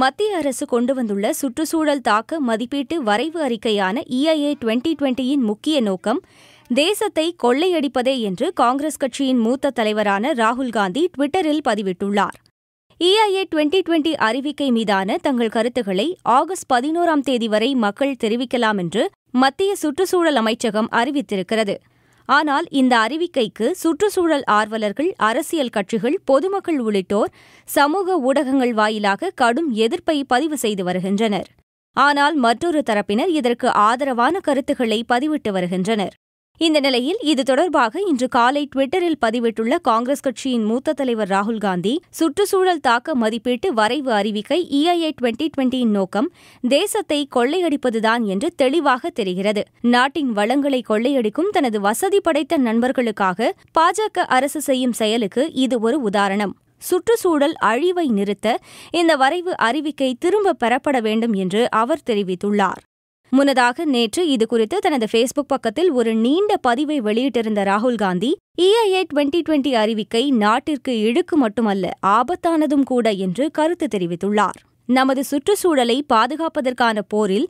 மத்திய அரசு கொண்டு வந்துள்ள சுற்றுச்சூழல் தாக்க மதிப்பீட்டு வரைவு அறிக்கையான இஐஏ டுவெண்டி டுவெண்டியின் முக்கிய நோக்கம் தேசத்தை கொள்ளையடிப்பதே என்று காங்கிரஸ் கட்சியின் மூத்த தலைவரான ராகுல் காந்தி ட்விட்டரில் பதிவிட்டுள்ளார் இஐஏ டுவெண்டி டுவெண்டி அறிவிக்கை மீதான தங்கள் கருத்துக்களை ஆகஸ்ட் பதினோராம் தேதி வரை மக்கள் தெரிவிக்கலாம் என்று மத்திய சுற்றுச்சூழல் அமைச்சகம் அறிவித்திருக்கிறது ஆனால் இந்த அறிவிக்கைக்கு சுற்றுச்சூழல் ஆர்வலர்கள் அரசியல் கட்சிகள் பொதுமக்கள் உள்ளிட்டோர் சமூக ஊடகங்கள் வாயிலாக கடும் எதிர்ப்பை பதிவு செய்து வருகின்றனர் ஆனால் மற்றொரு தரப்பினர் இதற்கு ஆதரவான கருத்துக்களை பதிவிட்டு வருகின்றனர் இந்த நிலையில் இது தொடர்பாக இன்று காலை டுவிட்டரில் பதிவிட்டுள்ள காங்கிரஸ் கட்சியின் மூத்த தலைவர் ராகுல் காந்தி சுற்றுச்சூழல் தாக்க மதிப்பீட்டு வரைவு அறிவிக்கை இஐஐ e டுவெண்டி டுவெண்டியின் நோக்கம் தேசத்தை கொள்ளையடிப்பதுதான் என்று தெளிவாக தெரிகிறது நாட்டின் வளங்களை கொள்ளையடிக்கும் தனது வசதி படைத்த நண்பர்களுக்காக பாஜக அரசு செய்யும் செயலுக்கு இது ஒரு உதாரணம் சுற்றுச்சூழல் அழிவை நிறுத்த இந்த வரைவு அறிவிக்கை திரும்பப் பெறப்பட வேண்டும் என்று அவர் தெரிவித்துள்ளார் முன்னதாக நேற்று இதுகுறித்து தனது ஃபேஸ்புக் பக்கத்தில் ஒரு நீண்ட பதிவை வெளியிட்டிருந்த ராகுல் காந்தி இஐஏ டுவெண்டி டுவெண்டி அறிவிக்கை நாட்டிற்கு இழுக்கு மட்டுமல்ல ஆபத்தானதும் கூட என்று கருத்து தெரிவித்துள்ளார் நமது சுற்றுச்சூழலை பாதுகாப்பதற்கான போரில்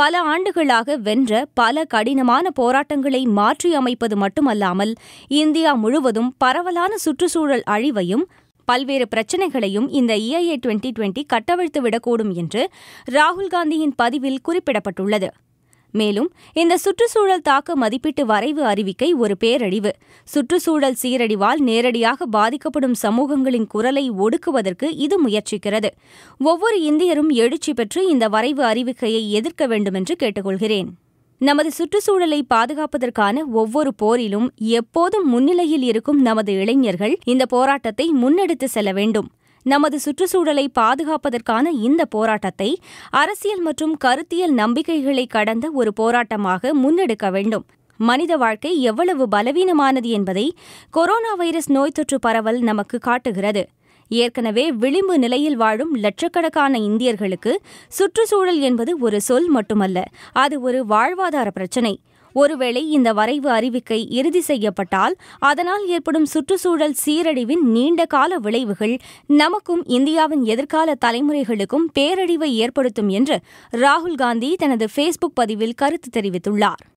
பல ஆண்டுகளாக வென்ற பல கடினமான போராட்டங்களை மாற்றியமைப்பது மட்டுமல்லாமல் இந்தியா முழுவதும் பரவலான சுற்றுச்சூழல் அழிவையும் பல்வேறு பிரச்சினைகளையும் இந்த இஐஏ e டுவெண்டி டுவெண்டி கட்டவிழ்த்து விடக்கூடும் என்று ராகுல் காந்தியின் பதிவில் குறிப்பிடப்பட்டுள்ளது மேலும் இந்த சுற்றுச்சூழல் தாக்க மதிப்பீட்டு வரைவு அறிவிக்கை ஒரு பேரழிவு சுற்றுச்சூழல் சீரழிவால் நேரடியாக பாதிக்கப்படும் சமூகங்களின் குரலை ஒடுக்குவதற்கு இது முயற்சிக்கிறது ஒவ்வொரு இந்தியரும் எழுச்சி பெற்று இந்த வரைவு அறிவிக்கையை எதிர்க்க வேண்டுமென்று கேட்டுக்கொள்கிறேன் நமது சுற்றுச்சூழலை பாதுகாப்பதற்கான ஒவ்வொரு போரிலும் எப்போதும் முன்னிலையில் இருக்கும் நமது இளைஞர்கள் இந்த போராட்டத்தை முன்னெடுத்து செல்ல வேண்டும் நமது சுற்றுச்சூழலை பாதுகாப்பதற்கான இந்த போராட்டத்தை அரசியல் மற்றும் கருத்தியல் நம்பிக்கைகளை கடந்த ஒரு போராட்டமாக முன்னெடுக்க வேண்டும் மனித வாழ்க்கை எவ்வளவு பலவீனமானது என்பதை கொரோனா வைரஸ் நோய் தொற்று பரவல் நமக்கு காட்டுகிறது ஏற்கனவே விளிம்பு நிலையில் வாழும் லட்சக்கணக்கான இந்தியர்களுக்கு சுற்றுச்சூழல் என்பது ஒரு சொல் மட்டுமல்ல அது ஒரு வாழ்வாதார பிரச்சினை ஒருவேளை இந்த வரைவு அறிவிக்கை இறுதி செய்யப்பட்டால் அதனால் ஏற்படும் சுற்றுச்சூழல் சீரழிவின் நீண்ட கால விளைவுகள் நமக்கும் இந்தியாவின் எதிர்கால தலைமுறைகளுக்கும் பேரழிவை ஏற்படுத்தும் என்று ராகுல் காந்தி தனது ஃபேஸ்புக் பதிவில் கருத்து தெரிவித்துள்ளார்